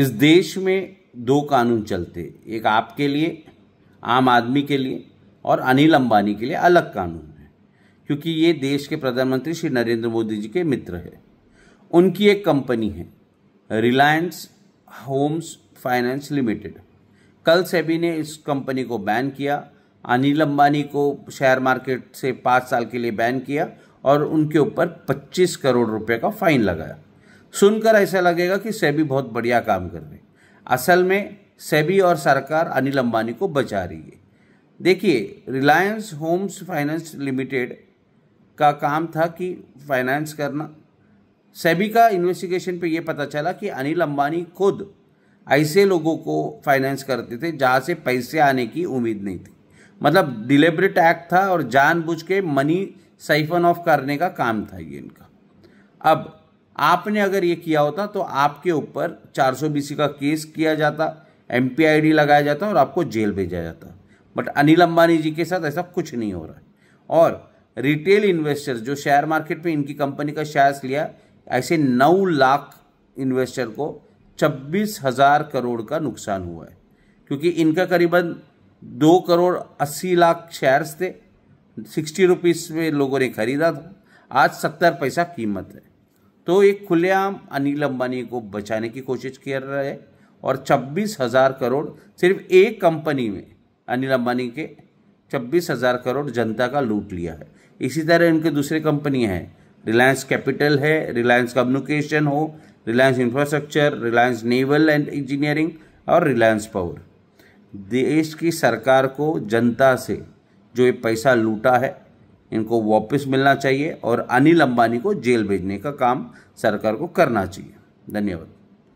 इस देश में दो कानून चलते एक आपके लिए आम आदमी के लिए और अनिल अंबानी के लिए अलग कानून है क्योंकि ये देश के प्रधानमंत्री श्री नरेंद्र मोदी जी के मित्र है उनकी एक कंपनी है रिलायंस होम्स फाइनेंस लिमिटेड कल सेबी ने इस कंपनी को बैन किया अनिल अंबानी को शेयर मार्केट से पाँच साल के लिए बैन किया और उनके ऊपर 25 करोड़ रुपए का फाइन लगाया सुनकर ऐसा लगेगा कि सेबी बहुत बढ़िया काम कर रही असल में सेबी और सरकार अनिल अंबानी को बचा रही है देखिए रिलायंस होम्स फाइनेंस लिमिटेड का काम था कि फाइनेंस करना सेबी का इन्वेस्टिगेशन पे ये पता चला कि अनिल अंबानी खुद ऐसे लोगों को फाइनेंस करते थे जहाँ से पैसे आने की उम्मीद नहीं थी मतलब डिलेबरेट एक्ट था और जानबूझ के मनी साइफन ऑफ करने का काम था ये इनका अब आपने अगर ये किया होता तो आपके ऊपर बीसी का केस किया जाता एम लगाया जाता और आपको जेल भेजा जाता बट अनिल अंबानी जी के साथ ऐसा कुछ नहीं हो रहा है और रिटेल इन्वेस्टर्स जो शेयर मार्केट में इनकी कंपनी का शेयर्स लिया ऐसे नौ लाख इन्वेस्टर को छब्बीस हज़ार करोड़ का नुकसान हुआ है क्योंकि इनका करीबन दो करोड़ अस्सी लाख शेयर्स थे सिक्सटी रुपीज़ में लोगों ने खरीदा था आज सत्तर पैसा कीमत है तो एक खुलेआम अनिल अंबानी को बचाने की कोशिश कर रहा है और छब्बीस हज़ार करोड़ सिर्फ एक कंपनी में अनिल अंबानी के छब्बीस हज़ार करोड़ जनता का लूट लिया है इसी तरह इनके दूसरे कंपनियां हैं रिलायंस कैपिटल है रिलायंस कम्युनिकेशन हो Reliance infrastructure Reliance naval and engineering और रिलायंस पावर देश की सरकार को जनता से जो ये पैसा लूटा है इनको वापस मिलना चाहिए और अनिल अंबानी को जेल भेजने का काम सरकार को करना चाहिए धन्यवाद